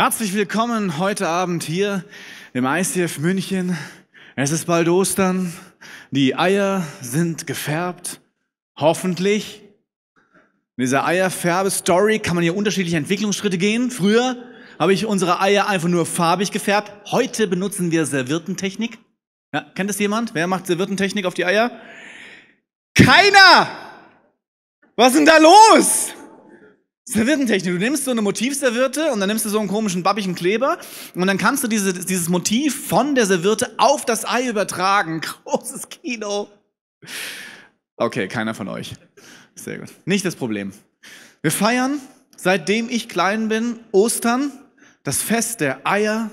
Herzlich willkommen heute Abend hier im ICF München. Es ist bald Ostern. Die Eier sind gefärbt. Hoffentlich. In dieser Eierfärbe-Story kann man hier unterschiedliche Entwicklungsschritte gehen. Früher habe ich unsere Eier einfach nur farbig gefärbt. Heute benutzen wir Serviertentechnik. Ja, kennt das jemand? Wer macht Serviertentechnik auf die Eier? Keiner! Was ist denn da los? Serviertentechnik. Du nimmst so eine Motivserviette und dann nimmst du so einen komischen babbigen Kleber und dann kannst du diese, dieses Motiv von der Serviette auf das Ei übertragen. Großes Kino. Okay, keiner von euch. Sehr gut. Nicht das Problem. Wir feiern, seitdem ich klein bin, Ostern, das Fest der Eier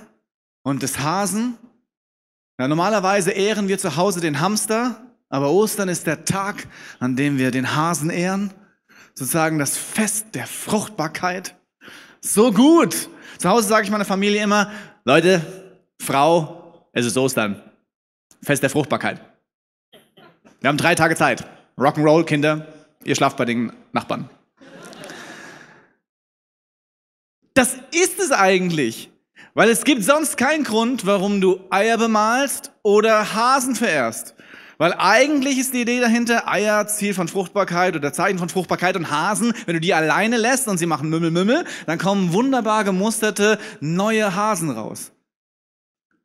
und des Hasen. Ja, normalerweise ehren wir zu Hause den Hamster, aber Ostern ist der Tag, an dem wir den Hasen ehren sozusagen das Fest der Fruchtbarkeit. So gut. Zu Hause sage ich meiner Familie immer, Leute, Frau, es ist Ostern. Fest der Fruchtbarkeit. Wir haben drei Tage Zeit. Rock'n'Roll, Kinder, ihr schlaft bei den Nachbarn. Das ist es eigentlich. Weil es gibt sonst keinen Grund, warum du Eier bemalst oder Hasen verehrst. Weil eigentlich ist die Idee dahinter, Eier, Ziel von Fruchtbarkeit oder Zeichen von Fruchtbarkeit und Hasen, wenn du die alleine lässt und sie machen Mümmel, Mümmel, dann kommen wunderbar gemusterte neue Hasen raus.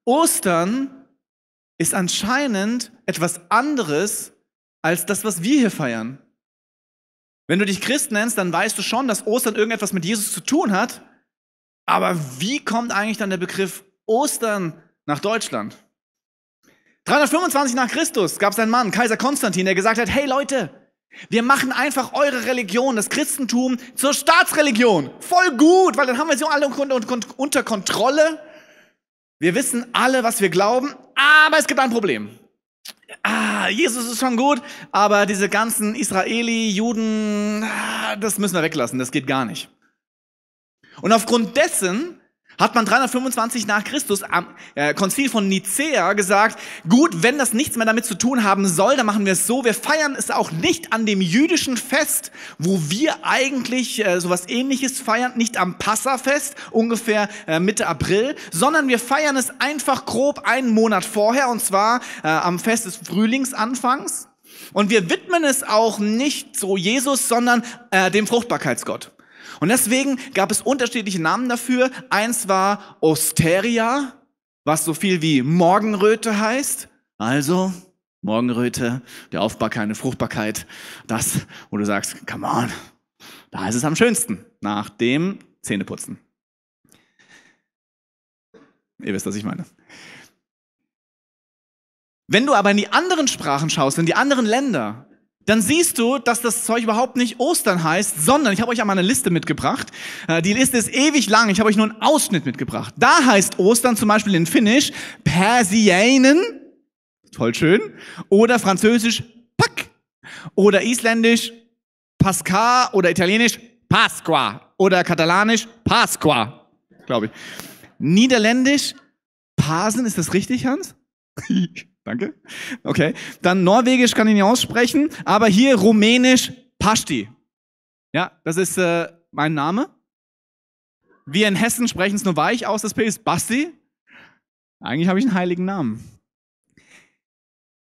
Ostern ist anscheinend etwas anderes als das, was wir hier feiern. Wenn du dich Christ nennst, dann weißt du schon, dass Ostern irgendetwas mit Jesus zu tun hat. Aber wie kommt eigentlich dann der Begriff Ostern nach Deutschland? 325 nach Christus gab es einen Mann, Kaiser Konstantin, der gesagt hat, hey Leute, wir machen einfach eure Religion, das Christentum, zur Staatsreligion. Voll gut, weil dann haben wir sie alle unter Kontrolle. Wir wissen alle, was wir glauben, aber es gibt ein Problem. Ah, Jesus ist schon gut, aber diese ganzen Israeli, Juden, ah, das müssen wir weglassen, das geht gar nicht. Und aufgrund dessen hat man 325 nach Christus am äh, Konzil von Nicäa gesagt, gut, wenn das nichts mehr damit zu tun haben soll, dann machen wir es so, wir feiern es auch nicht an dem jüdischen Fest, wo wir eigentlich äh, sowas ähnliches feiern, nicht am Passafest, ungefähr äh, Mitte April, sondern wir feiern es einfach grob einen Monat vorher und zwar am Fest des Frühlingsanfangs. Und wir widmen es auch nicht so Jesus, sondern äh, dem Fruchtbarkeitsgott. Und deswegen gab es unterschiedliche Namen dafür. Eins war Osteria, was so viel wie Morgenröte heißt. Also Morgenröte, der Aufbau keine Fruchtbarkeit. Das, wo du sagst, come on, da ist es am schönsten. Nach dem Zähneputzen. Ihr wisst, was ich meine. Wenn du aber in die anderen Sprachen schaust, in die anderen Länder, dann siehst du, dass das Zeug überhaupt nicht Ostern heißt, sondern ich habe euch einmal eine Liste mitgebracht. Äh, die Liste ist ewig lang, ich habe euch nur einen Ausschnitt mitgebracht. Da heißt Ostern zum Beispiel in Finnisch Persianen, toll schön, oder Französisch Pack, oder Isländisch Pasca, oder Italienisch Pasqua, oder Katalanisch Pasqua, glaube ich. Niederländisch Pasen, ist das richtig, Hans? Danke. Okay. Dann Norwegisch kann ich nicht aussprechen, aber hier Rumänisch Pashti. Ja, das ist äh, mein Name. Wir in Hessen sprechen es nur weich aus, das P ist Basti. Eigentlich habe ich einen heiligen Namen.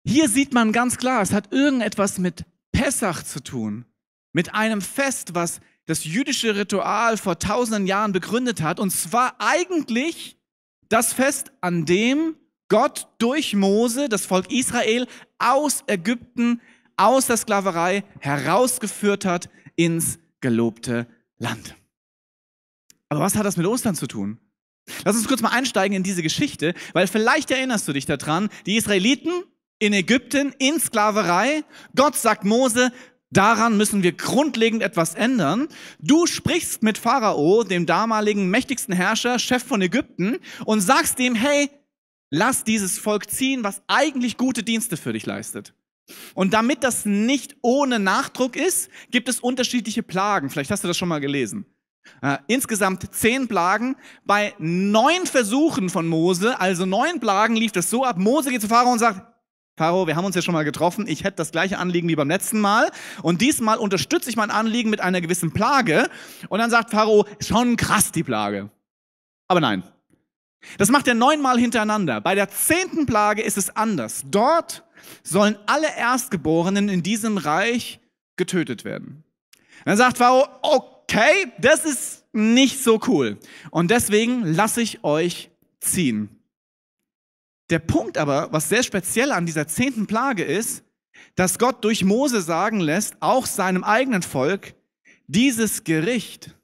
Hier sieht man ganz klar, es hat irgendetwas mit Pessach zu tun. Mit einem Fest, was das jüdische Ritual vor tausenden Jahren begründet hat. Und zwar eigentlich das Fest, an dem Gott durch Mose das Volk Israel aus Ägypten, aus der Sklaverei herausgeführt hat ins gelobte Land. Aber was hat das mit Ostern zu tun? Lass uns kurz mal einsteigen in diese Geschichte, weil vielleicht erinnerst du dich daran, die Israeliten in Ägypten in Sklaverei, Gott sagt Mose, daran müssen wir grundlegend etwas ändern. Du sprichst mit Pharao, dem damaligen mächtigsten Herrscher, Chef von Ägypten, und sagst ihm, hey, Lass dieses Volk ziehen, was eigentlich gute Dienste für dich leistet. Und damit das nicht ohne Nachdruck ist, gibt es unterschiedliche Plagen. Vielleicht hast du das schon mal gelesen. Äh, insgesamt zehn Plagen. Bei neun Versuchen von Mose, also neun Plagen, lief das so ab. Mose geht zu Pharao und sagt, Pharao, wir haben uns ja schon mal getroffen. Ich hätte das gleiche Anliegen wie beim letzten Mal. Und diesmal unterstütze ich mein Anliegen mit einer gewissen Plage. Und dann sagt Pharao, schon krass die Plage. Aber nein, das macht er neunmal hintereinander. Bei der zehnten Plage ist es anders. Dort sollen alle Erstgeborenen in diesem Reich getötet werden. dann sagt Pharao, okay, das ist nicht so cool. Und deswegen lasse ich euch ziehen. Der Punkt aber, was sehr speziell an dieser zehnten Plage ist, dass Gott durch Mose sagen lässt, auch seinem eigenen Volk, dieses Gericht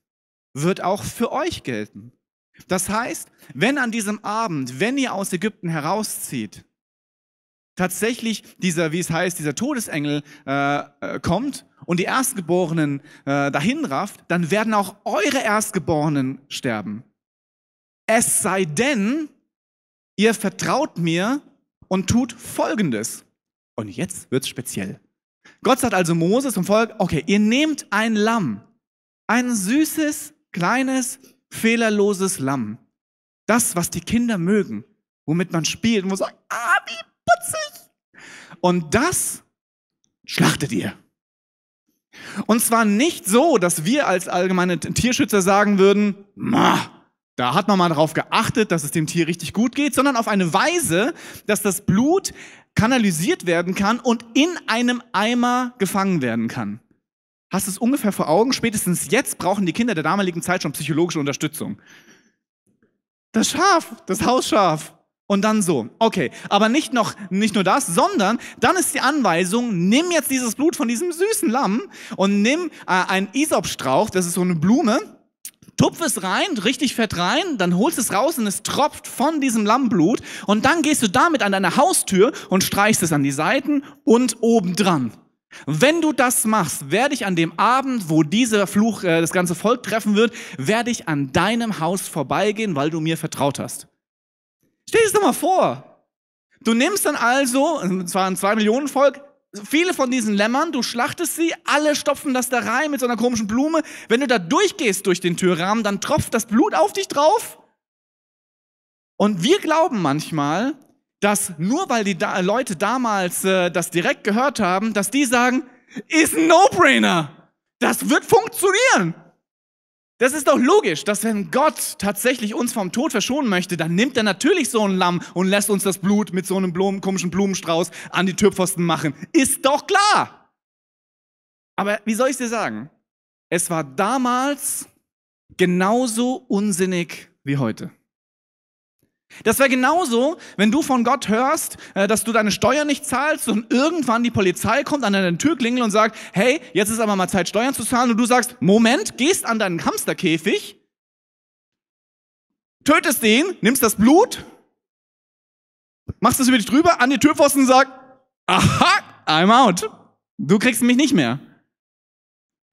wird auch für euch gelten. Das heißt, wenn an diesem Abend, wenn ihr aus Ägypten herauszieht, tatsächlich dieser, wie es heißt, dieser Todesengel äh, äh, kommt und die Erstgeborenen äh, dahin rafft, dann werden auch eure Erstgeborenen sterben. Es sei denn, ihr vertraut mir und tut Folgendes. Und jetzt wird es speziell. Gott sagt also Moses zum Volk, okay, ihr nehmt ein Lamm, ein süßes, kleines, fehlerloses Lamm. Das, was die Kinder mögen, womit man spielt und wo sagt, ah, wie putzig. Und das schlachtet ihr. Und zwar nicht so, dass wir als allgemeine Tierschützer sagen würden, ma, da hat man mal darauf geachtet, dass es dem Tier richtig gut geht, sondern auf eine Weise, dass das Blut kanalisiert werden kann und in einem Eimer gefangen werden kann. Hast du es ungefähr vor Augen? Spätestens jetzt brauchen die Kinder der damaligen Zeit schon psychologische Unterstützung. Das Schaf, das Hausschaf. Und dann so. Okay, aber nicht, noch, nicht nur das, sondern dann ist die Anweisung, nimm jetzt dieses Blut von diesem süßen Lamm und nimm äh, einen Isopstrauch, das ist so eine Blume, tupf es rein, richtig fett rein, dann holst es raus und es tropft von diesem Lammblut und dann gehst du damit an deine Haustür und streichst es an die Seiten und obendran. dran. Wenn du das machst, werde ich an dem Abend, wo dieser Fluch äh, das ganze Volk treffen wird, werde ich an deinem Haus vorbeigehen, weil du mir vertraut hast. Stell dir das doch mal vor. Du nimmst dann also, und zwar ein zwei Millionen Volk, viele von diesen Lämmern, du schlachtest sie, alle stopfen das da rein mit so einer komischen Blume. Wenn du da durchgehst durch den Türrahmen, dann tropft das Blut auf dich drauf. Und wir glauben manchmal, dass nur weil die da Leute damals äh, das direkt gehört haben, dass die sagen, ist ein No-Brainer. Das wird funktionieren. Das ist doch logisch, dass wenn Gott tatsächlich uns vom Tod verschonen möchte, dann nimmt er natürlich so ein Lamm und lässt uns das Blut mit so einem Blumen, komischen Blumenstrauß an die Türpfosten machen. Ist doch klar. Aber wie soll ich dir sagen? Es war damals genauso unsinnig wie heute. Das wäre genauso, wenn du von Gott hörst, äh, dass du deine Steuern nicht zahlst und irgendwann die Polizei kommt an deine Tür klingelt und sagt, hey, jetzt ist aber mal Zeit, Steuern zu zahlen und du sagst, Moment, gehst an deinen Hamsterkäfig, tötest den, nimmst das Blut, machst es über dich drüber, an die Türpfosten und sagst, aha, I'm out. Du kriegst mich nicht mehr.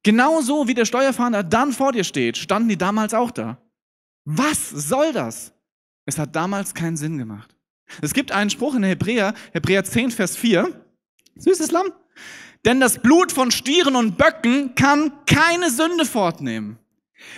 Genauso wie der Steuerfahnder dann vor dir steht, standen die damals auch da. Was soll das? Es hat damals keinen Sinn gemacht. Es gibt einen Spruch in Hebräer, Hebräer 10, Vers 4. Süßes Lamm. Denn das Blut von Stieren und Böcken kann keine Sünde fortnehmen.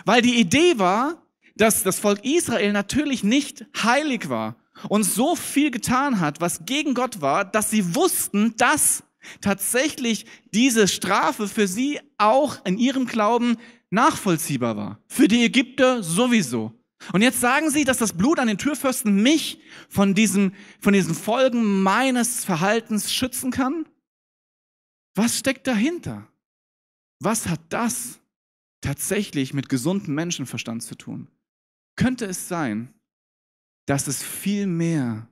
Weil die Idee war, dass das Volk Israel natürlich nicht heilig war und so viel getan hat, was gegen Gott war, dass sie wussten, dass tatsächlich diese Strafe für sie auch in ihrem Glauben nachvollziehbar war. Für die Ägypter sowieso. Und jetzt sagen sie, dass das Blut an den Türfürsten mich von diesen, von diesen Folgen meines Verhaltens schützen kann? Was steckt dahinter? Was hat das tatsächlich mit gesundem Menschenverstand zu tun? Könnte es sein, dass es viel mehr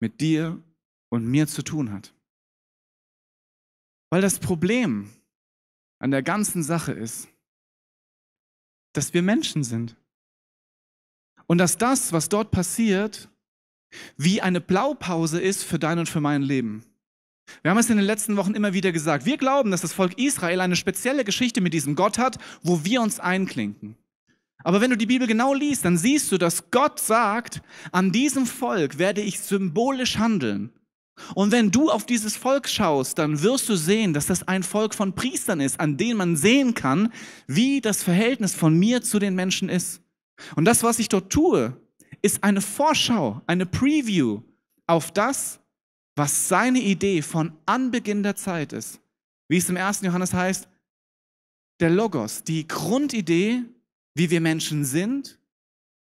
mit dir und mir zu tun hat? Weil das Problem an der ganzen Sache ist, dass wir Menschen sind. Und dass das, was dort passiert, wie eine Blaupause ist für dein und für mein Leben. Wir haben es in den letzten Wochen immer wieder gesagt. Wir glauben, dass das Volk Israel eine spezielle Geschichte mit diesem Gott hat, wo wir uns einklinken. Aber wenn du die Bibel genau liest, dann siehst du, dass Gott sagt, an diesem Volk werde ich symbolisch handeln. Und wenn du auf dieses Volk schaust, dann wirst du sehen, dass das ein Volk von Priestern ist, an denen man sehen kann, wie das Verhältnis von mir zu den Menschen ist. Und das, was ich dort tue, ist eine Vorschau, eine Preview auf das, was seine Idee von Anbeginn der Zeit ist. Wie es im 1. Johannes heißt, der Logos, die Grundidee, wie wir Menschen sind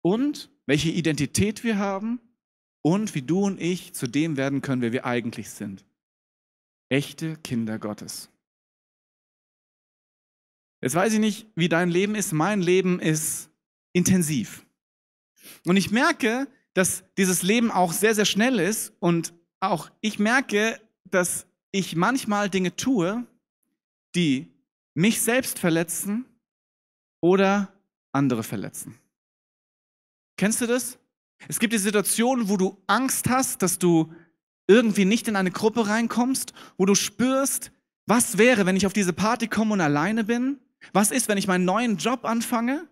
und welche Identität wir haben und wie du und ich zu dem werden können, wer wir eigentlich sind. Echte Kinder Gottes. Jetzt weiß ich nicht, wie dein Leben ist. Mein Leben ist intensiv. Und ich merke, dass dieses Leben auch sehr, sehr schnell ist und auch ich merke, dass ich manchmal Dinge tue, die mich selbst verletzen oder andere verletzen. Kennst du das? Es gibt die Situationen, wo du Angst hast, dass du irgendwie nicht in eine Gruppe reinkommst, wo du spürst, was wäre, wenn ich auf diese Party komme und alleine bin? Was ist, wenn ich meinen neuen Job anfange?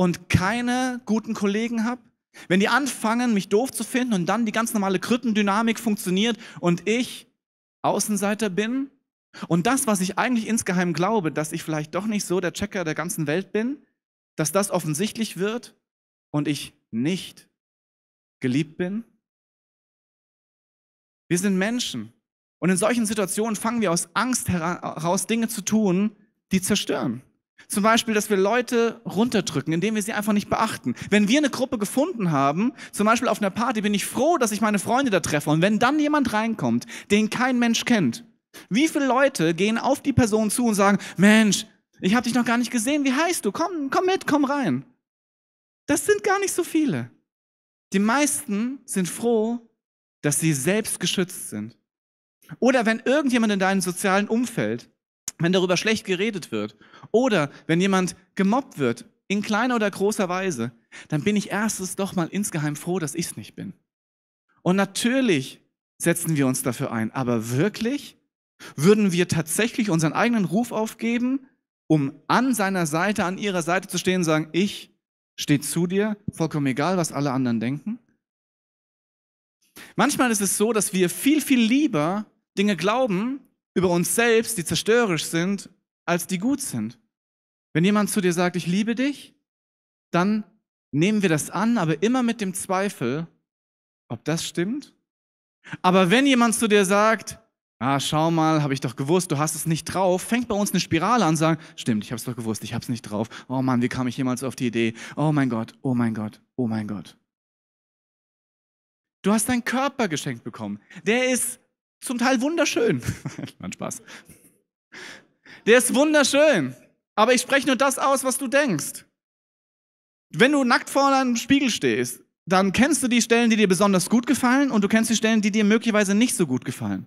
und keine guten Kollegen habe, wenn die anfangen, mich doof zu finden und dann die ganz normale Krüppendynamik funktioniert und ich Außenseiter bin und das, was ich eigentlich insgeheim glaube, dass ich vielleicht doch nicht so der Checker der ganzen Welt bin, dass das offensichtlich wird und ich nicht geliebt bin? Wir sind Menschen und in solchen Situationen fangen wir aus Angst heraus Dinge zu tun, die zerstören. Zum Beispiel, dass wir Leute runterdrücken, indem wir sie einfach nicht beachten. Wenn wir eine Gruppe gefunden haben, zum Beispiel auf einer Party, bin ich froh, dass ich meine Freunde da treffe. Und wenn dann jemand reinkommt, den kein Mensch kennt, wie viele Leute gehen auf die Person zu und sagen, Mensch, ich habe dich noch gar nicht gesehen, wie heißt du? Komm, komm mit, komm rein. Das sind gar nicht so viele. Die meisten sind froh, dass sie selbst geschützt sind. Oder wenn irgendjemand in deinem sozialen Umfeld wenn darüber schlecht geredet wird oder wenn jemand gemobbt wird, in kleiner oder großer Weise, dann bin ich erstens doch mal insgeheim froh, dass ich es nicht bin. Und natürlich setzen wir uns dafür ein, aber wirklich? Würden wir tatsächlich unseren eigenen Ruf aufgeben, um an seiner Seite, an ihrer Seite zu stehen und sagen, ich stehe zu dir, vollkommen egal, was alle anderen denken? Manchmal ist es so, dass wir viel, viel lieber Dinge glauben, über uns selbst, die zerstörerisch sind, als die gut sind. Wenn jemand zu dir sagt, ich liebe dich, dann nehmen wir das an, aber immer mit dem Zweifel, ob das stimmt. Aber wenn jemand zu dir sagt, ah, schau mal, habe ich doch gewusst, du hast es nicht drauf, fängt bei uns eine Spirale an, sagen, stimmt, ich habe es doch gewusst, ich habe es nicht drauf. Oh Mann, wie kam ich jemals auf die Idee? Oh mein Gott, oh mein Gott, oh mein Gott. Du hast deinen Körper geschenkt bekommen. Der ist zum Teil wunderschön. Nein, Spaß. Der ist wunderschön. Aber ich spreche nur das aus, was du denkst. Wenn du nackt vor einem Spiegel stehst, dann kennst du die Stellen, die dir besonders gut gefallen und du kennst die Stellen, die dir möglicherweise nicht so gut gefallen.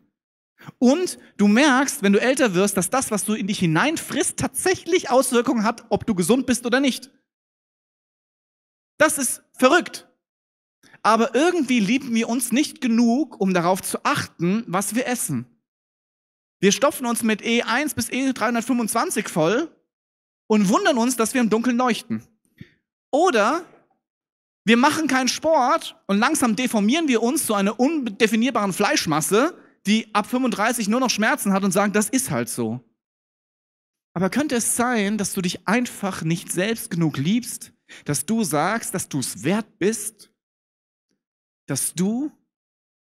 Und du merkst, wenn du älter wirst, dass das, was du in dich hineinfrisst, tatsächlich Auswirkungen hat, ob du gesund bist oder nicht. Das ist verrückt aber irgendwie lieben wir uns nicht genug, um darauf zu achten, was wir essen. Wir stopfen uns mit E1 bis E325 voll und wundern uns, dass wir im Dunkeln leuchten. Oder wir machen keinen Sport und langsam deformieren wir uns zu einer undefinierbaren Fleischmasse, die ab 35 nur noch Schmerzen hat und sagen, das ist halt so. Aber könnte es sein, dass du dich einfach nicht selbst genug liebst, dass du sagst, dass du es wert bist, dass du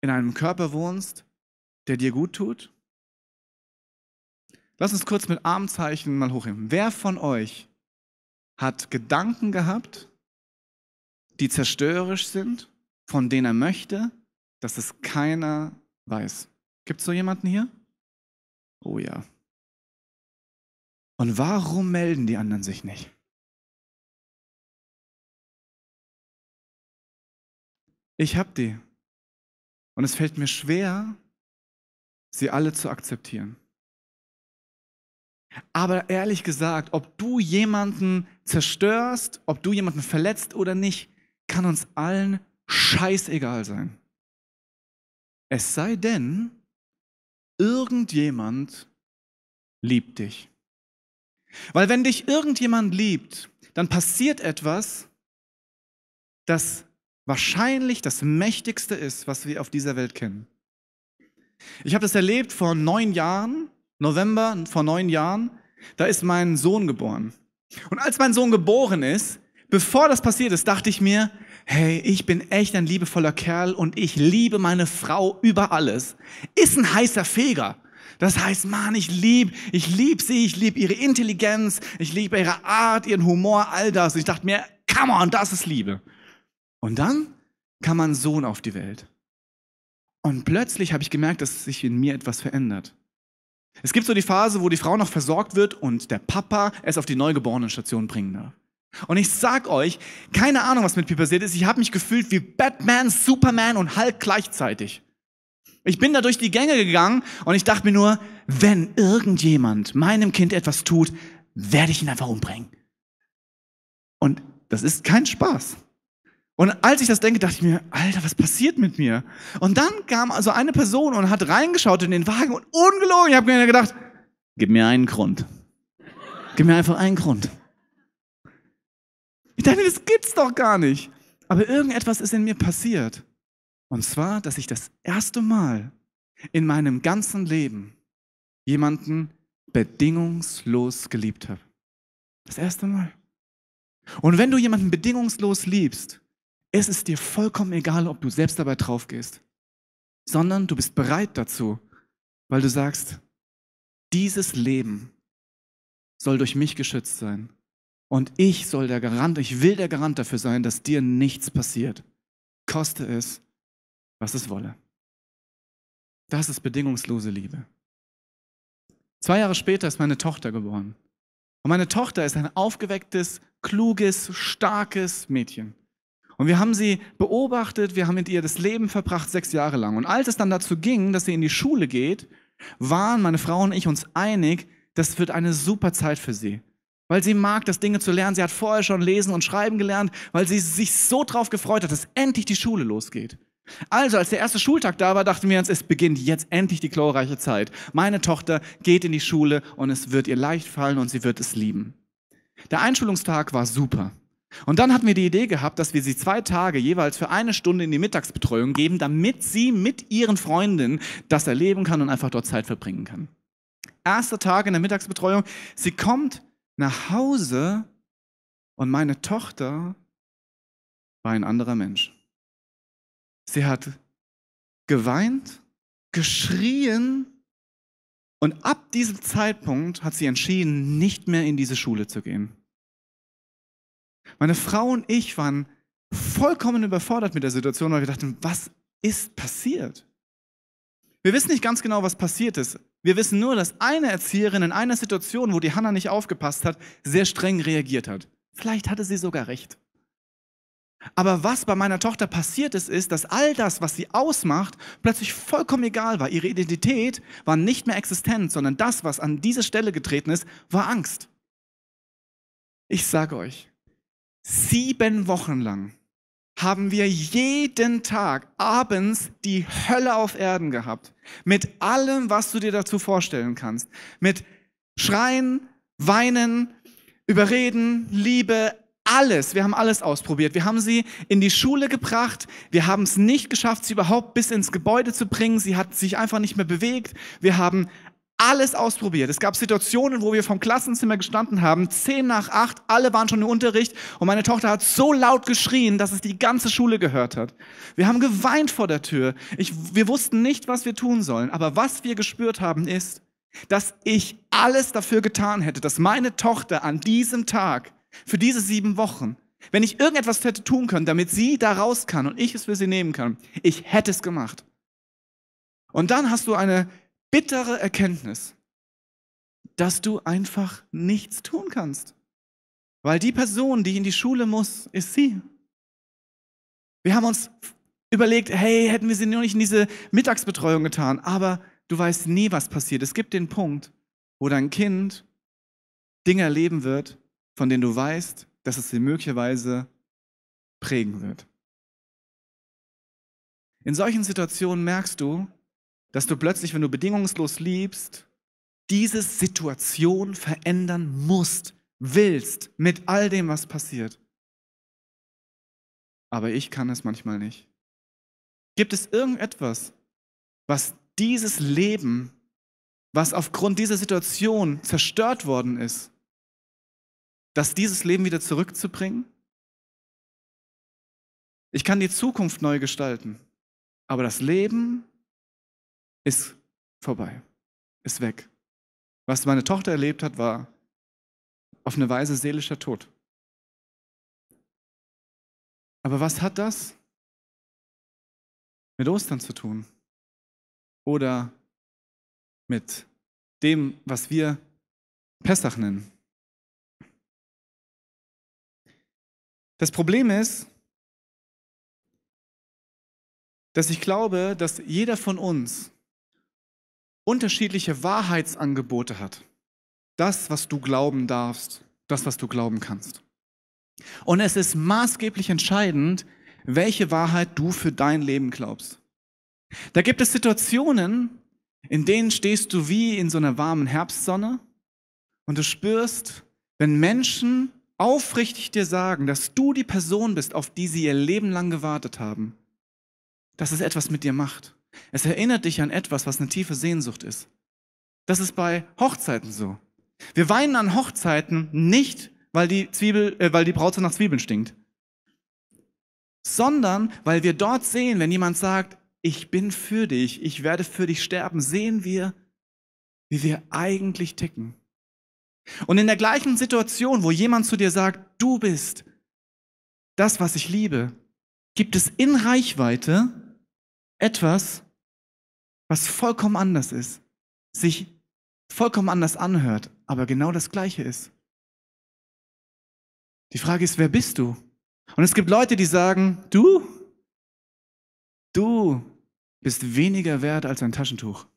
in einem Körper wohnst, der dir gut tut? Lass uns kurz mit Armzeichen mal hochheben. Wer von euch hat Gedanken gehabt, die zerstörerisch sind, von denen er möchte, dass es keiner weiß? Gibt es so jemanden hier? Oh ja. Und warum melden die anderen sich nicht? Ich habe die. Und es fällt mir schwer, sie alle zu akzeptieren. Aber ehrlich gesagt, ob du jemanden zerstörst, ob du jemanden verletzt oder nicht, kann uns allen scheißegal sein. Es sei denn, irgendjemand liebt dich. Weil wenn dich irgendjemand liebt, dann passiert etwas, das wahrscheinlich das mächtigste ist, was wir auf dieser Welt kennen. Ich habe das erlebt vor neun Jahren, November vor neun Jahren, da ist mein Sohn geboren. Und als mein Sohn geboren ist, bevor das passiert ist, dachte ich mir, hey, ich bin echt ein liebevoller Kerl und ich liebe meine Frau über alles. Ist ein heißer Feger. Das heißt, Mann, ich lieb, ich lieb sie, ich lieb ihre Intelligenz, ich liebe ihre Art, ihren Humor, all das. Und ich dachte mir, come on, das ist Liebe. Und dann kam mein Sohn auf die Welt. Und plötzlich habe ich gemerkt, dass sich in mir etwas verändert. Es gibt so die Phase, wo die Frau noch versorgt wird und der Papa es auf die Neugeborenenstation bringen darf. Und ich sag euch, keine Ahnung, was mit mir passiert ist. Ich habe mich gefühlt wie Batman, Superman und Hulk gleichzeitig. Ich bin da durch die Gänge gegangen und ich dachte mir nur, wenn irgendjemand meinem Kind etwas tut, werde ich ihn einfach umbringen. Und das ist kein Spaß. Und als ich das denke, dachte ich mir, Alter, was passiert mit mir? Und dann kam also eine Person und hat reingeschaut in den Wagen und ungelogen, ich habe mir gedacht, gib mir einen Grund. Gib mir einfach einen Grund. Ich dachte, das gibt's doch gar nicht. Aber irgendetwas ist in mir passiert. Und zwar, dass ich das erste Mal in meinem ganzen Leben jemanden bedingungslos geliebt habe. Das erste Mal. Und wenn du jemanden bedingungslos liebst, es ist dir vollkommen egal, ob du selbst dabei draufgehst, sondern du bist bereit dazu, weil du sagst, dieses Leben soll durch mich geschützt sein. Und ich soll der Garant, ich will der Garant dafür sein, dass dir nichts passiert. Koste es, was es wolle. Das ist bedingungslose Liebe. Zwei Jahre später ist meine Tochter geboren. Und meine Tochter ist ein aufgewecktes, kluges, starkes Mädchen. Und wir haben sie beobachtet, wir haben mit ihr das Leben verbracht, sechs Jahre lang. Und als es dann dazu ging, dass sie in die Schule geht, waren meine Frau und ich uns einig, das wird eine super Zeit für sie. Weil sie mag, das Dinge zu lernen. Sie hat vorher schon lesen und schreiben gelernt, weil sie sich so drauf gefreut hat, dass endlich die Schule losgeht. Also, als der erste Schultag da war, dachten wir uns, es beginnt jetzt endlich die glorreiche Zeit. Meine Tochter geht in die Schule und es wird ihr leicht fallen und sie wird es lieben. Der Einschulungstag war super. Und dann hatten wir die Idee gehabt, dass wir sie zwei Tage jeweils für eine Stunde in die Mittagsbetreuung geben, damit sie mit ihren Freundinnen das erleben kann und einfach dort Zeit verbringen kann. Erster Tag in der Mittagsbetreuung, sie kommt nach Hause und meine Tochter war ein anderer Mensch. Sie hat geweint, geschrien und ab diesem Zeitpunkt hat sie entschieden, nicht mehr in diese Schule zu gehen. Meine Frau und ich waren vollkommen überfordert mit der Situation, weil wir dachten, was ist passiert? Wir wissen nicht ganz genau, was passiert ist. Wir wissen nur, dass eine Erzieherin in einer Situation, wo die Hanna nicht aufgepasst hat, sehr streng reagiert hat. Vielleicht hatte sie sogar recht. Aber was bei meiner Tochter passiert ist, ist, dass all das, was sie ausmacht, plötzlich vollkommen egal war. Ihre Identität war nicht mehr existent, sondern das, was an diese Stelle getreten ist, war Angst. Ich sage euch, Sieben Wochen lang haben wir jeden Tag abends die Hölle auf Erden gehabt. Mit allem, was du dir dazu vorstellen kannst. Mit Schreien, Weinen, Überreden, Liebe, alles. Wir haben alles ausprobiert. Wir haben sie in die Schule gebracht. Wir haben es nicht geschafft, sie überhaupt bis ins Gebäude zu bringen. Sie hat sich einfach nicht mehr bewegt. Wir haben alles ausprobiert. Es gab Situationen, wo wir vom Klassenzimmer gestanden haben, zehn nach acht, alle waren schon im Unterricht und meine Tochter hat so laut geschrien, dass es die ganze Schule gehört hat. Wir haben geweint vor der Tür. Ich, wir wussten nicht, was wir tun sollen, aber was wir gespürt haben ist, dass ich alles dafür getan hätte, dass meine Tochter an diesem Tag, für diese sieben Wochen, wenn ich irgendetwas hätte tun können, damit sie da raus kann und ich es für sie nehmen kann, ich hätte es gemacht. Und dann hast du eine bittere Erkenntnis, dass du einfach nichts tun kannst. Weil die Person, die in die Schule muss, ist sie. Wir haben uns überlegt, hey, hätten wir sie nur nicht in diese Mittagsbetreuung getan, aber du weißt nie, was passiert. Es gibt den Punkt, wo dein Kind Dinge erleben wird, von denen du weißt, dass es sie möglicherweise prägen wird. In solchen Situationen merkst du, dass du plötzlich, wenn du bedingungslos liebst, diese Situation verändern musst, willst, mit all dem, was passiert. Aber ich kann es manchmal nicht. Gibt es irgendetwas, was dieses Leben, was aufgrund dieser Situation zerstört worden ist, dass dieses Leben wieder zurückzubringen? Ich kann die Zukunft neu gestalten, aber das Leben ist vorbei, ist weg. Was meine Tochter erlebt hat, war auf eine Weise seelischer Tod. Aber was hat das mit Ostern zu tun? Oder mit dem, was wir Pessach nennen? Das Problem ist, dass ich glaube, dass jeder von uns unterschiedliche Wahrheitsangebote hat. Das, was du glauben darfst, das, was du glauben kannst. Und es ist maßgeblich entscheidend, welche Wahrheit du für dein Leben glaubst. Da gibt es Situationen, in denen stehst du wie in so einer warmen Herbstsonne und du spürst, wenn Menschen aufrichtig dir sagen, dass du die Person bist, auf die sie ihr Leben lang gewartet haben, dass es etwas mit dir macht. Es erinnert dich an etwas, was eine tiefe Sehnsucht ist. Das ist bei Hochzeiten so. Wir weinen an Hochzeiten nicht, weil die, Zwiebel, äh, weil die Braut so nach Zwiebeln stinkt, sondern weil wir dort sehen, wenn jemand sagt, ich bin für dich, ich werde für dich sterben, sehen wir, wie wir eigentlich ticken. Und in der gleichen Situation, wo jemand zu dir sagt, du bist das, was ich liebe, gibt es in Reichweite etwas, was vollkommen anders ist, sich vollkommen anders anhört, aber genau das Gleiche ist. Die Frage ist, wer bist du? Und es gibt Leute, die sagen, du, du bist weniger wert als ein Taschentuch.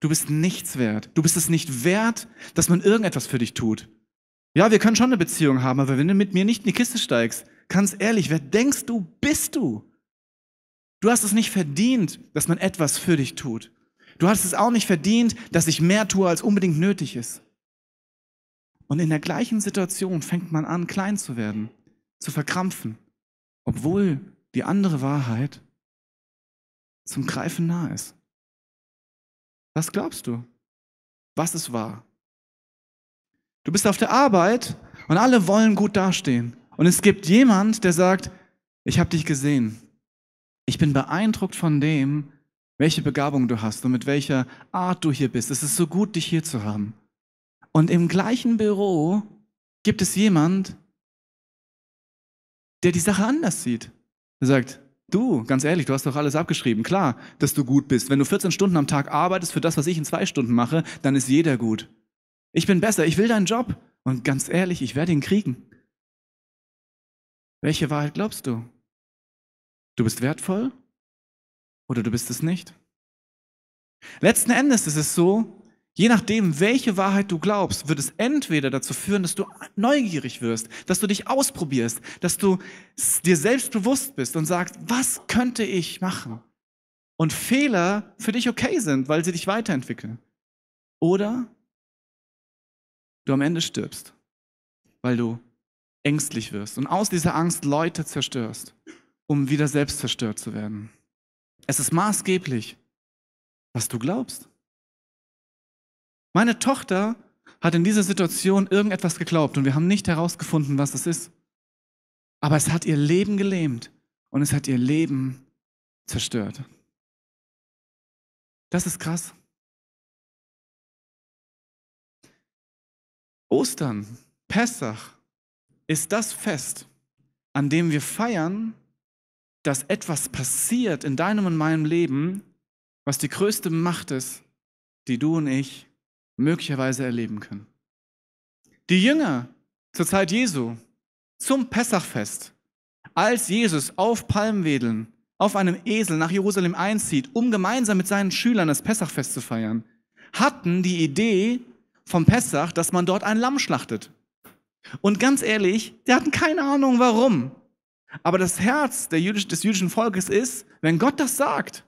Du bist nichts wert. Du bist es nicht wert, dass man irgendetwas für dich tut. Ja, wir können schon eine Beziehung haben, aber wenn du mit mir nicht in die Kiste steigst, ganz ehrlich, wer denkst du, bist du? Du hast es nicht verdient, dass man etwas für dich tut. Du hast es auch nicht verdient, dass ich mehr tue, als unbedingt nötig ist. Und in der gleichen Situation fängt man an, klein zu werden, zu verkrampfen, obwohl die andere Wahrheit zum Greifen nahe ist. Was glaubst du? Was ist wahr? Du bist auf der Arbeit und alle wollen gut dastehen. Und es gibt jemand, der sagt, ich habe dich gesehen. Ich bin beeindruckt von dem, welche Begabung du hast und mit welcher Art du hier bist. Es ist so gut, dich hier zu haben. Und im gleichen Büro gibt es jemand, der die Sache anders sieht. Er sagt, du, ganz ehrlich, du hast doch alles abgeschrieben. Klar, dass du gut bist. Wenn du 14 Stunden am Tag arbeitest für das, was ich in zwei Stunden mache, dann ist jeder gut. Ich bin besser, ich will deinen Job. Und ganz ehrlich, ich werde ihn kriegen. Welche Wahrheit glaubst du? Du bist wertvoll oder du bist es nicht. Letzten Endes ist es so, je nachdem, welche Wahrheit du glaubst, wird es entweder dazu führen, dass du neugierig wirst, dass du dich ausprobierst, dass du dir selbst bewusst bist und sagst, was könnte ich machen? Und Fehler für dich okay sind, weil sie dich weiterentwickeln. Oder du am Ende stirbst, weil du ängstlich wirst und aus dieser Angst Leute zerstörst um wieder selbst zerstört zu werden. Es ist maßgeblich, was du glaubst. Meine Tochter hat in dieser Situation irgendetwas geglaubt und wir haben nicht herausgefunden, was es ist. Aber es hat ihr Leben gelähmt und es hat ihr Leben zerstört. Das ist krass. Ostern, Pessach, ist das Fest, an dem wir feiern, dass etwas passiert in deinem und meinem Leben, was die größte Macht ist, die du und ich möglicherweise erleben können. Die Jünger zur Zeit Jesu zum Pessachfest, als Jesus auf Palmwedeln auf einem Esel nach Jerusalem einzieht, um gemeinsam mit seinen Schülern das Pessachfest zu feiern, hatten die Idee vom Pessach, dass man dort ein Lamm schlachtet. Und ganz ehrlich, die hatten keine Ahnung warum. Aber das Herz jüdischen, des jüdischen Volkes ist, wenn Gott das sagt,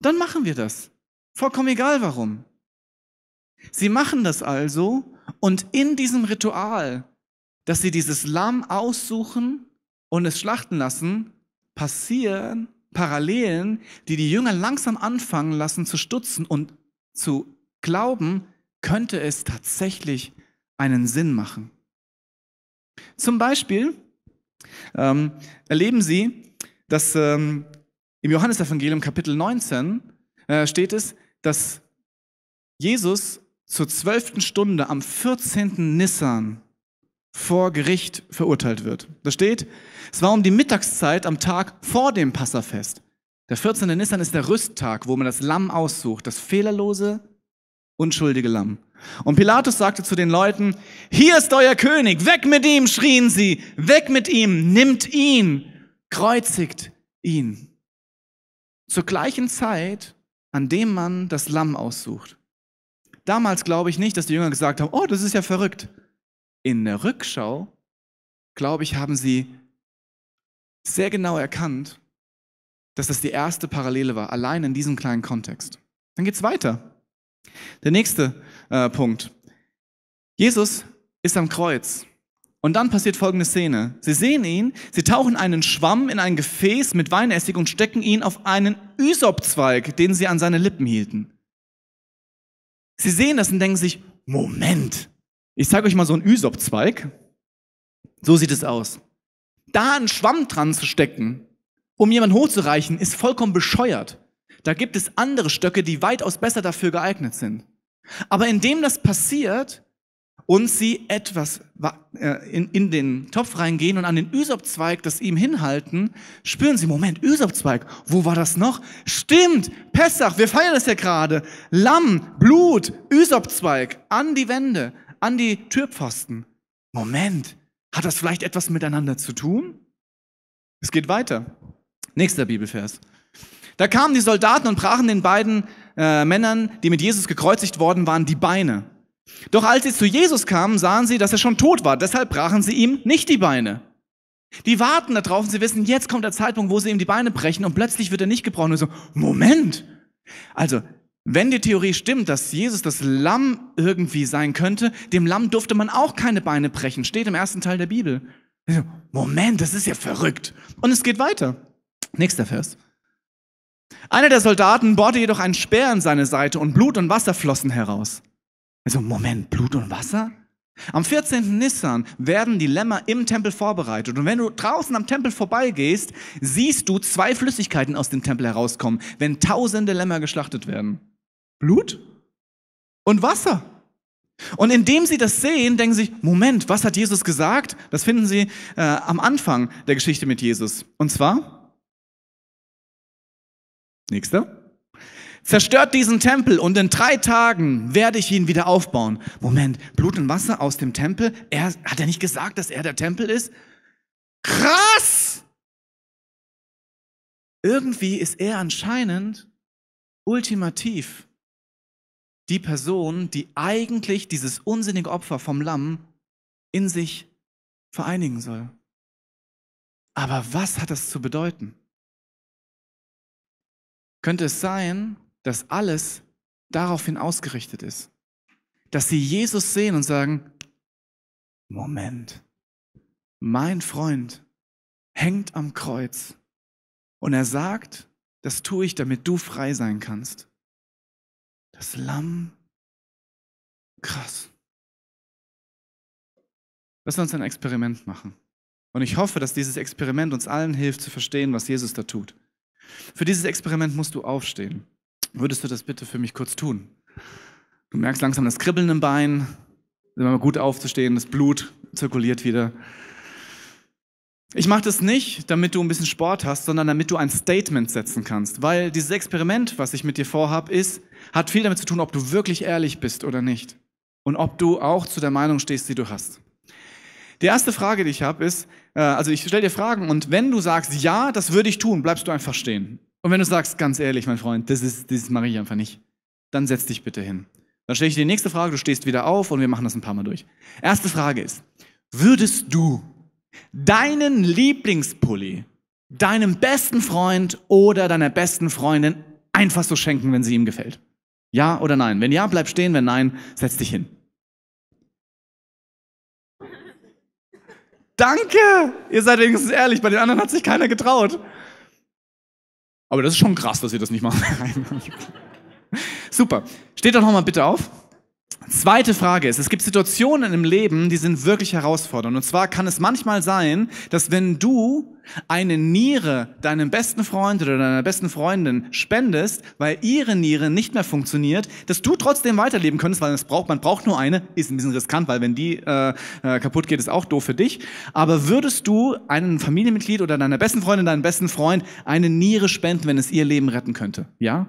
dann machen wir das. Vollkommen egal warum. Sie machen das also und in diesem Ritual, dass sie dieses Lamm aussuchen und es schlachten lassen, passieren Parallelen, die die Jünger langsam anfangen lassen zu stutzen und zu glauben, könnte es tatsächlich einen Sinn machen. Zum Beispiel ähm, erleben sie, dass ähm, im Johannesevangelium Kapitel 19 äh, steht es, dass Jesus zur zwölften Stunde am 14. Nissan vor Gericht verurteilt wird. Da steht, es war um die Mittagszeit am Tag vor dem Passafest. Der 14. Nissan ist der Rüsttag, wo man das Lamm aussucht, das fehlerlose, unschuldige Lamm. Und Pilatus sagte zu den Leuten, hier ist euer König, weg mit ihm, schrien sie, weg mit ihm, nimmt ihn, kreuzigt ihn. Zur gleichen Zeit, an dem man das Lamm aussucht. Damals glaube ich nicht, dass die Jünger gesagt haben, oh, das ist ja verrückt. In der Rückschau, glaube ich, haben sie sehr genau erkannt, dass das die erste Parallele war, allein in diesem kleinen Kontext. Dann geht es weiter. Der nächste äh, Punkt. Jesus ist am Kreuz. Und dann passiert folgende Szene. Sie sehen ihn, sie tauchen einen Schwamm in ein Gefäß mit Weinessig und stecken ihn auf einen Üsopzweig, den sie an seine Lippen hielten. Sie sehen das und denken sich, Moment, ich zeige euch mal so einen Üsopzweig. So sieht es aus. Da einen Schwamm dran zu stecken, um jemanden hochzureichen, ist vollkommen bescheuert. Da gibt es andere Stöcke, die weitaus besser dafür geeignet sind. Aber indem das passiert und sie etwas äh, in, in den Topf reingehen und an den Üsopzweig das ihm hinhalten, spüren sie, Moment, Üsopzweig, wo war das noch? Stimmt, Pessach, wir feiern das ja gerade. Lamm, Blut, Üsopzweig, an die Wände, an die Türpfosten. Moment, hat das vielleicht etwas miteinander zu tun? Es geht weiter. Nächster Bibelvers. Da kamen die Soldaten und brachen den beiden äh, Männern, die mit Jesus gekreuzigt worden waren, die Beine. Doch als sie zu Jesus kamen, sahen sie, dass er schon tot war. Deshalb brachen sie ihm nicht die Beine. Die warten darauf und sie wissen, jetzt kommt der Zeitpunkt, wo sie ihm die Beine brechen und plötzlich wird er nicht gebrochen. Und so, Moment! Also, wenn die Theorie stimmt, dass Jesus das Lamm irgendwie sein könnte, dem Lamm durfte man auch keine Beine brechen, steht im ersten Teil der Bibel. So, also, Moment, das ist ja verrückt. Und es geht weiter. Nächster Vers. Einer der Soldaten bohrte jedoch einen Speer in seine Seite und Blut und Wasser flossen heraus. Also, Moment, Blut und Wasser? Am 14. Nissan werden die Lämmer im Tempel vorbereitet. Und wenn du draußen am Tempel vorbeigehst, siehst du zwei Flüssigkeiten aus dem Tempel herauskommen, wenn tausende Lämmer geschlachtet werden. Blut und Wasser. Und indem sie das sehen, denken sie, Moment, was hat Jesus gesagt? Das finden sie äh, am Anfang der Geschichte mit Jesus. Und zwar, Nächste. Zerstört diesen Tempel und in drei Tagen werde ich ihn wieder aufbauen. Moment, Blut und Wasser aus dem Tempel? Er, hat er nicht gesagt, dass er der Tempel ist? Krass! Irgendwie ist er anscheinend ultimativ die Person, die eigentlich dieses unsinnige Opfer vom Lamm in sich vereinigen soll. Aber was hat das zu bedeuten? könnte es sein, dass alles daraufhin ausgerichtet ist. Dass sie Jesus sehen und sagen, Moment, mein Freund hängt am Kreuz und er sagt, das tue ich, damit du frei sein kannst. Das Lamm, krass. Lass uns ein Experiment machen. Und ich hoffe, dass dieses Experiment uns allen hilft zu verstehen, was Jesus da tut. Für dieses Experiment musst du aufstehen. Würdest du das bitte für mich kurz tun? Du merkst langsam das Kribbeln im Bein, immer gut aufzustehen, das Blut zirkuliert wieder. Ich mache das nicht, damit du ein bisschen Sport hast, sondern damit du ein Statement setzen kannst. Weil dieses Experiment, was ich mit dir vorhab, ist, hat viel damit zu tun, ob du wirklich ehrlich bist oder nicht. Und ob du auch zu der Meinung stehst, die du hast. Die erste Frage, die ich habe, ist, äh, also ich stelle dir Fragen und wenn du sagst, ja, das würde ich tun, bleibst du einfach stehen. Und wenn du sagst, ganz ehrlich, mein Freund, das, ist, das mache ich einfach nicht, dann setz dich bitte hin. Dann stelle ich dir die nächste Frage, du stehst wieder auf und wir machen das ein paar Mal durch. Erste Frage ist, würdest du deinen Lieblingspulli deinem besten Freund oder deiner besten Freundin einfach so schenken, wenn sie ihm gefällt? Ja oder nein? Wenn ja, bleib stehen, wenn nein, setz dich hin. Danke! Ihr seid wenigstens ehrlich, bei den anderen hat sich keiner getraut. Aber das ist schon krass, dass ihr das nicht macht. Super. Steht doch nochmal bitte auf. Zweite Frage ist, es gibt Situationen im Leben, die sind wirklich herausfordernd. Und zwar kann es manchmal sein, dass wenn du eine Niere deinem besten Freund oder deiner besten Freundin spendest, weil ihre Niere nicht mehr funktioniert, dass du trotzdem weiterleben könntest, weil es braucht, man braucht nur eine, ist ein bisschen riskant, weil wenn die äh, äh, kaputt geht, ist auch doof für dich. Aber würdest du einem Familienmitglied oder deiner besten Freundin, deinem besten Freund eine Niere spenden, wenn es ihr Leben retten könnte? Ja?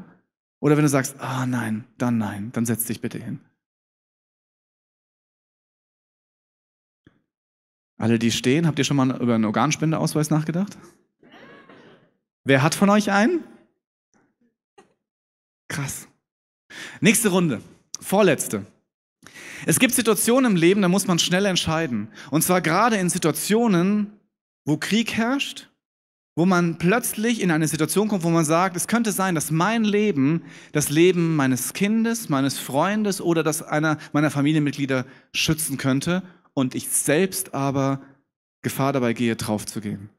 Oder wenn du sagst, ah oh nein, dann nein, dann setz dich bitte hin. Alle, die stehen, habt ihr schon mal über einen Organspendeausweis nachgedacht? Wer hat von euch einen? Krass. Nächste Runde. Vorletzte. Es gibt Situationen im Leben, da muss man schnell entscheiden. Und zwar gerade in Situationen, wo Krieg herrscht, wo man plötzlich in eine Situation kommt, wo man sagt, es könnte sein, dass mein Leben das Leben meines Kindes, meines Freundes oder das einer meiner Familienmitglieder schützen könnte und ich selbst aber Gefahr dabei gehe, draufzugehen.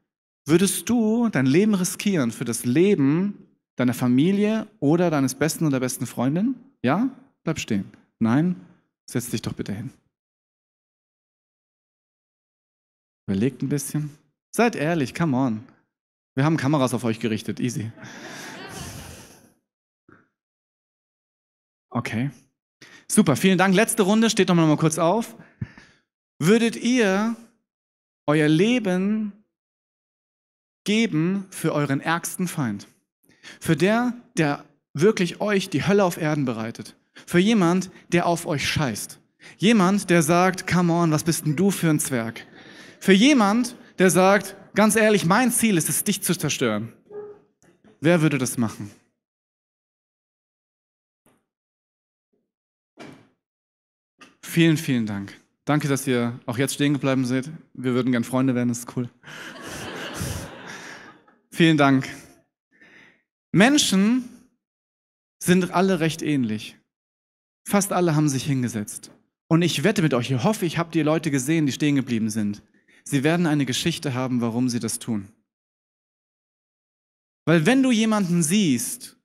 Würdest du dein Leben riskieren für das Leben deiner Familie oder deines besten oder besten Freundin? Ja? Bleib stehen. Nein? Setz dich doch bitte hin. Überlegt ein bisschen. Seid ehrlich, come on. Wir haben Kameras auf euch gerichtet, easy. Okay. Super, vielen Dank. Letzte Runde, steht doch mal, kurz auf. Würdet ihr euer Leben geben für euren ärgsten Feind? Für der, der wirklich euch die Hölle auf Erden bereitet? Für jemand, der auf euch scheißt? Jemand, der sagt, come on, was bist denn du für ein Zwerg? Für jemand, der sagt, ganz ehrlich, mein Ziel ist es, dich zu zerstören. Wer würde das machen? Vielen, vielen Dank. Danke, dass ihr auch jetzt stehen geblieben seid. Wir würden gern Freunde werden, das ist cool. Vielen Dank. Menschen sind alle recht ähnlich. Fast alle haben sich hingesetzt. Und ich wette mit euch, ich hoffe, ich habe die Leute gesehen, die stehen geblieben sind. Sie werden eine Geschichte haben, warum sie das tun. Weil wenn du jemanden siehst,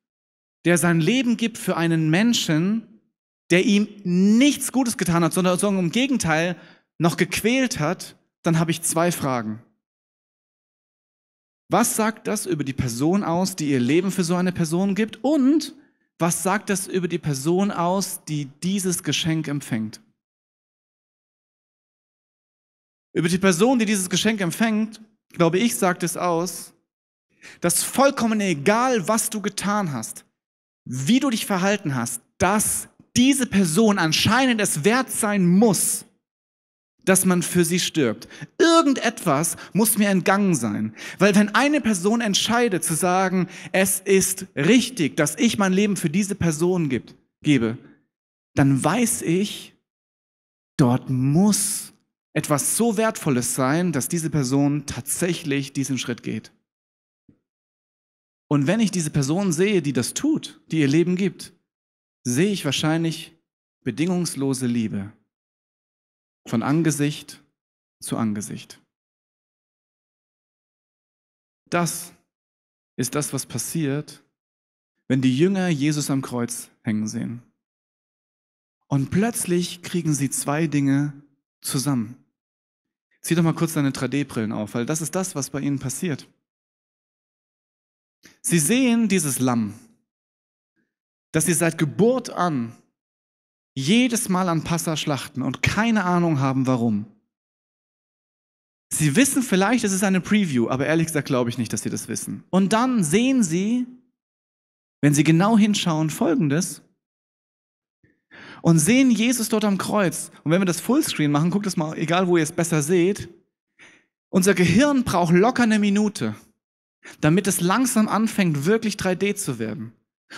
der sein Leben gibt für einen Menschen, der ihm nichts Gutes getan hat, sondern, im Gegenteil noch gequält hat, dann habe ich zwei Fragen. Was sagt das über die Person aus, die ihr Leben für so eine Person gibt? Und was sagt das über die Person aus, die dieses Geschenk empfängt? Über die Person, die dieses Geschenk empfängt, glaube ich, sagt es aus, dass vollkommen egal, was du getan hast, wie du dich verhalten hast, das diese Person anscheinend es wert sein muss, dass man für sie stirbt. Irgendetwas muss mir entgangen sein. Weil wenn eine Person entscheidet zu sagen, es ist richtig, dass ich mein Leben für diese Person gibt, gebe, dann weiß ich, dort muss etwas so Wertvolles sein, dass diese Person tatsächlich diesen Schritt geht. Und wenn ich diese Person sehe, die das tut, die ihr Leben gibt, sehe ich wahrscheinlich bedingungslose Liebe von Angesicht zu Angesicht. Das ist das, was passiert, wenn die Jünger Jesus am Kreuz hängen sehen. Und plötzlich kriegen sie zwei Dinge zusammen. Zieh doch mal kurz deine 3D-Brillen auf, weil das ist das, was bei ihnen passiert. Sie sehen dieses Lamm, dass sie seit Geburt an jedes Mal an Passa schlachten und keine Ahnung haben, warum. Sie wissen vielleicht, es ist eine Preview, aber ehrlich gesagt glaube ich nicht, dass sie das wissen. Und dann sehen sie, wenn sie genau hinschauen, folgendes. Und sehen Jesus dort am Kreuz. Und wenn wir das Fullscreen machen, guckt es mal, egal wo ihr es besser seht. Unser Gehirn braucht locker eine Minute, damit es langsam anfängt, wirklich 3D zu werden.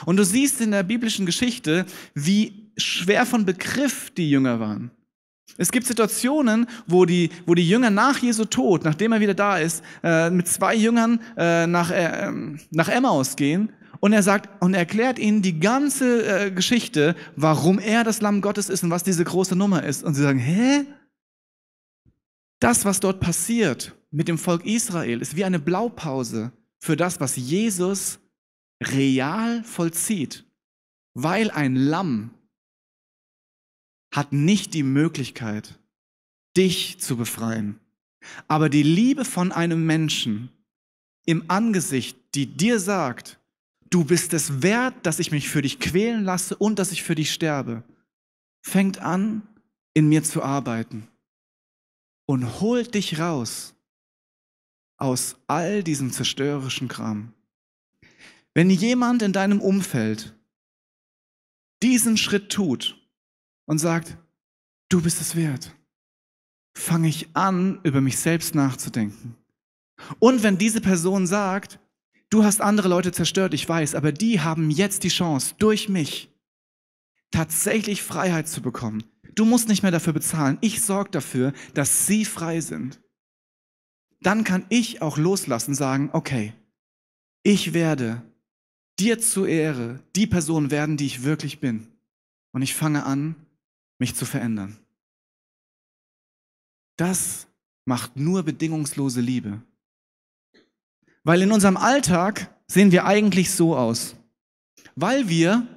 Und du siehst in der biblischen Geschichte, wie schwer von Begriff die Jünger waren. Es gibt Situationen, wo die, wo die Jünger nach Jesu Tod, nachdem er wieder da ist, äh, mit zwei Jüngern äh, nach, äh, ähm, nach Emmaus gehen und er sagt und erklärt ihnen die ganze äh, Geschichte, warum er das Lamm Gottes ist und was diese große Nummer ist. Und sie sagen, hä? Das, was dort passiert mit dem Volk Israel, ist wie eine Blaupause für das, was Jesus real vollzieht, weil ein Lamm hat nicht die Möglichkeit, dich zu befreien. Aber die Liebe von einem Menschen im Angesicht, die dir sagt, du bist es wert, dass ich mich für dich quälen lasse und dass ich für dich sterbe, fängt an, in mir zu arbeiten und holt dich raus aus all diesem zerstörerischen Kram. Wenn jemand in deinem Umfeld diesen Schritt tut und sagt, du bist es wert, fange ich an, über mich selbst nachzudenken. Und wenn diese Person sagt, du hast andere Leute zerstört, ich weiß, aber die haben jetzt die Chance, durch mich tatsächlich Freiheit zu bekommen. Du musst nicht mehr dafür bezahlen. Ich sorge dafür, dass sie frei sind. Dann kann ich auch loslassen, sagen, okay, ich werde dir zur Ehre die Person werden, die ich wirklich bin. Und ich fange an, mich zu verändern. Das macht nur bedingungslose Liebe. Weil in unserem Alltag sehen wir eigentlich so aus. Weil wir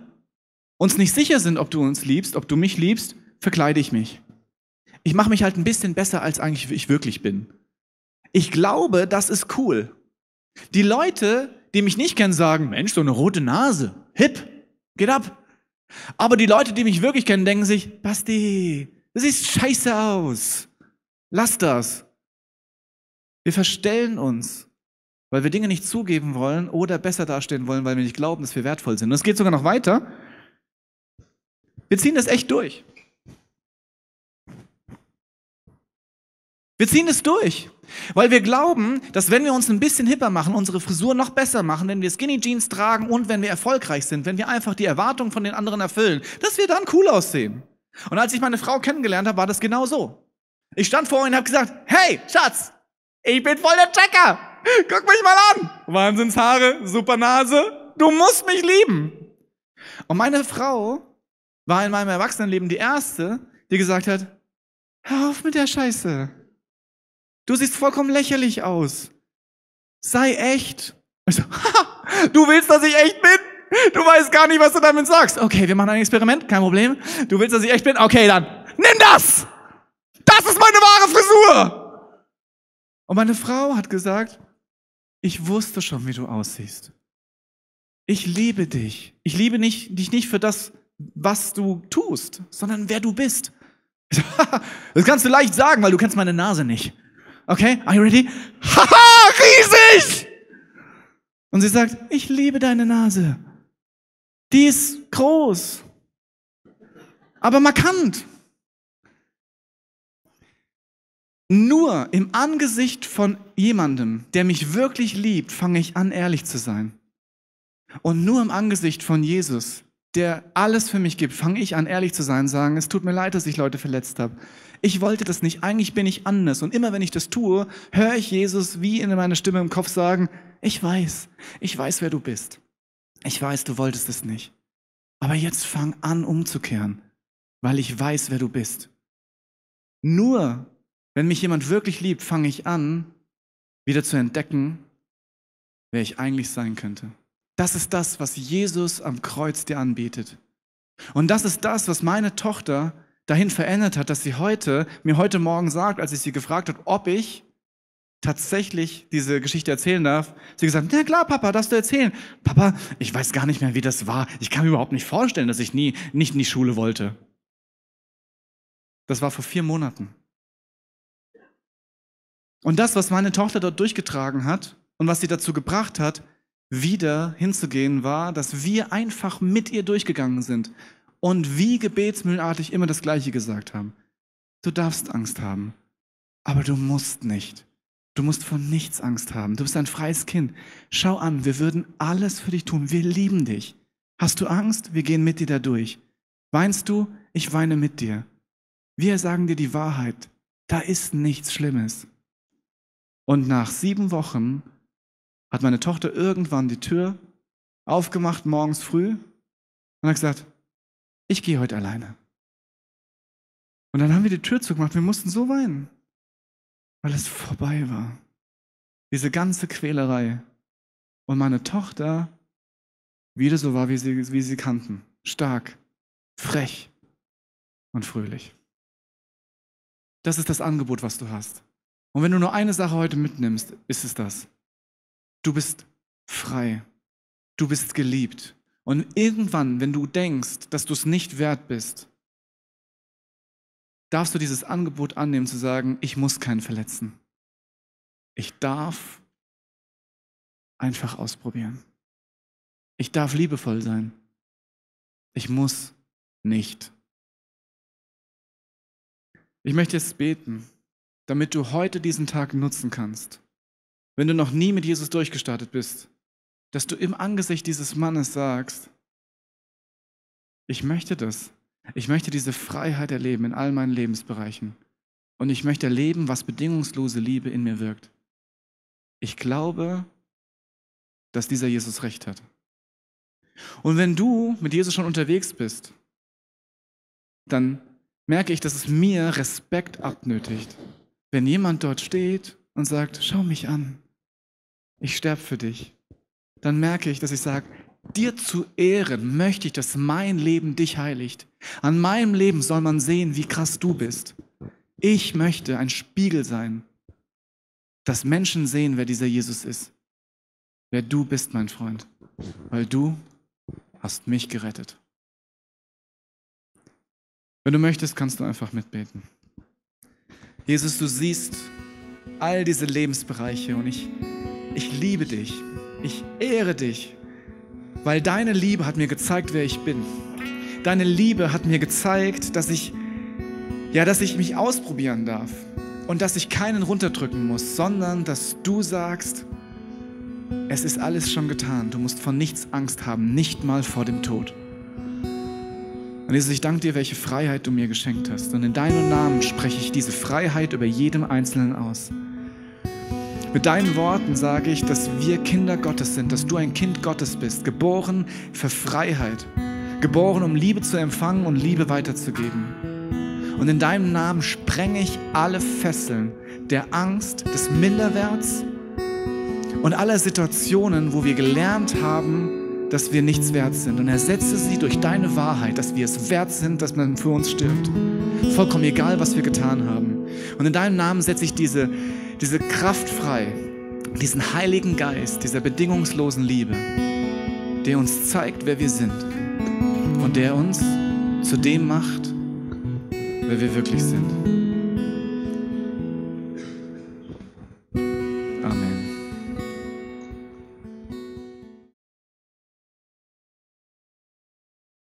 uns nicht sicher sind, ob du uns liebst, ob du mich liebst, verkleide ich mich. Ich mache mich halt ein bisschen besser, als eigentlich ich wirklich bin. Ich glaube, das ist cool. Die Leute, die mich nicht kennen, sagen, Mensch, so eine rote Nase, hip, geht ab. Aber die Leute, die mich wirklich kennen, denken sich, Basti, das sieht scheiße aus. Lass das. Wir verstellen uns, weil wir Dinge nicht zugeben wollen oder besser dastehen wollen, weil wir nicht glauben, dass wir wertvoll sind. Und es geht sogar noch weiter. Wir ziehen das echt durch. Wir ziehen es durch. Weil wir glauben, dass wenn wir uns ein bisschen hipper machen, unsere Frisur noch besser machen, wenn wir Skinny Jeans tragen und wenn wir erfolgreich sind, wenn wir einfach die Erwartungen von den anderen erfüllen, dass wir dann cool aussehen. Und als ich meine Frau kennengelernt habe, war das genau so. Ich stand vor ihr und habe gesagt, hey, Schatz, ich bin voll der Checker. Guck mich mal an. Wahnsinnshaare, super Nase. Du musst mich lieben. Und meine Frau war in meinem Erwachsenenleben die erste, die gesagt hat, hör auf mit der Scheiße. Du siehst vollkommen lächerlich aus. Sei echt. So, also, du willst, dass ich echt bin? Du weißt gar nicht, was du damit sagst. Okay, wir machen ein Experiment, kein Problem. Du willst, dass ich echt bin? Okay, dann nimm das! Das ist meine wahre Frisur! Und meine Frau hat gesagt, ich wusste schon, wie du aussiehst. Ich liebe dich. Ich liebe nicht, dich nicht für das, was du tust, sondern wer du bist. das kannst du leicht sagen, weil du kennst meine Nase nicht. Okay, are you ready? Haha, riesig! Und sie sagt, ich liebe deine Nase. Die ist groß, aber markant. Nur im Angesicht von jemandem, der mich wirklich liebt, fange ich an, ehrlich zu sein. Und nur im Angesicht von Jesus der alles für mich gibt, fange ich an, ehrlich zu sein, sagen, es tut mir leid, dass ich Leute verletzt habe. Ich wollte das nicht, eigentlich bin ich anders. Und immer wenn ich das tue, höre ich Jesus wie in meiner Stimme im Kopf sagen, ich weiß, ich weiß, wer du bist. Ich weiß, du wolltest es nicht. Aber jetzt fang an, umzukehren, weil ich weiß, wer du bist. Nur, wenn mich jemand wirklich liebt, fange ich an, wieder zu entdecken, wer ich eigentlich sein könnte. Das ist das, was Jesus am Kreuz dir anbietet. Und das ist das, was meine Tochter dahin verändert hat, dass sie heute, mir heute Morgen sagt, als ich sie gefragt habe, ob ich tatsächlich diese Geschichte erzählen darf. Sie gesagt, na klar, Papa, darfst du erzählen. Papa, ich weiß gar nicht mehr, wie das war. Ich kann mir überhaupt nicht vorstellen, dass ich nie, nicht in die Schule wollte. Das war vor vier Monaten. Und das, was meine Tochter dort durchgetragen hat und was sie dazu gebracht hat, wieder hinzugehen war, dass wir einfach mit ihr durchgegangen sind und wie gebetsmühlenartig immer das Gleiche gesagt haben. Du darfst Angst haben, aber du musst nicht. Du musst vor nichts Angst haben. Du bist ein freies Kind. Schau an, wir würden alles für dich tun. Wir lieben dich. Hast du Angst? Wir gehen mit dir da durch. Weinst du? Ich weine mit dir. Wir sagen dir die Wahrheit. Da ist nichts Schlimmes. Und nach sieben Wochen hat meine Tochter irgendwann die Tür aufgemacht morgens früh und hat gesagt, ich gehe heute alleine. Und dann haben wir die Tür zugemacht, wir mussten so weinen, weil es vorbei war. Diese ganze Quälerei. Und meine Tochter wieder so war, wie sie, wie sie kannten. Stark, frech und fröhlich. Das ist das Angebot, was du hast. Und wenn du nur eine Sache heute mitnimmst, ist es das. Du bist frei. Du bist geliebt. Und irgendwann, wenn du denkst, dass du es nicht wert bist, darfst du dieses Angebot annehmen zu sagen, ich muss keinen verletzen. Ich darf einfach ausprobieren. Ich darf liebevoll sein. Ich muss nicht. Ich möchte jetzt beten, damit du heute diesen Tag nutzen kannst wenn du noch nie mit Jesus durchgestartet bist, dass du im Angesicht dieses Mannes sagst, ich möchte das. Ich möchte diese Freiheit erleben in all meinen Lebensbereichen. Und ich möchte erleben, was bedingungslose Liebe in mir wirkt. Ich glaube, dass dieser Jesus recht hat. Und wenn du mit Jesus schon unterwegs bist, dann merke ich, dass es mir Respekt abnötigt, wenn jemand dort steht und sagt, schau mich an ich sterbe für dich, dann merke ich, dass ich sage, dir zu Ehren möchte ich, dass mein Leben dich heiligt. An meinem Leben soll man sehen, wie krass du bist. Ich möchte ein Spiegel sein, dass Menschen sehen, wer dieser Jesus ist. Wer du bist, mein Freund, weil du hast mich gerettet. Wenn du möchtest, kannst du einfach mitbeten. Jesus, du siehst all diese Lebensbereiche und ich ich liebe dich, ich ehre dich, weil deine Liebe hat mir gezeigt, wer ich bin. Deine Liebe hat mir gezeigt, dass ich, ja, dass ich mich ausprobieren darf und dass ich keinen runterdrücken muss, sondern dass du sagst, es ist alles schon getan, du musst vor nichts Angst haben, nicht mal vor dem Tod. Und Jesus, ich danke dir, welche Freiheit du mir geschenkt hast. Und in deinem Namen spreche ich diese Freiheit über jedem Einzelnen aus. Mit deinen Worten sage ich, dass wir Kinder Gottes sind, dass du ein Kind Gottes bist, geboren für Freiheit, geboren, um Liebe zu empfangen und Liebe weiterzugeben. Und in deinem Namen sprenge ich alle Fesseln der Angst, des Minderwerts und aller Situationen, wo wir gelernt haben, dass wir nichts wert sind. Und ersetze sie durch deine Wahrheit, dass wir es wert sind, dass man für uns stirbt. Vollkommen egal, was wir getan haben. Und in deinem Namen setze ich diese diese Kraft frei, diesen Heiligen Geist, dieser bedingungslosen Liebe, der uns zeigt, wer wir sind und der uns zu dem macht, wer wir wirklich sind.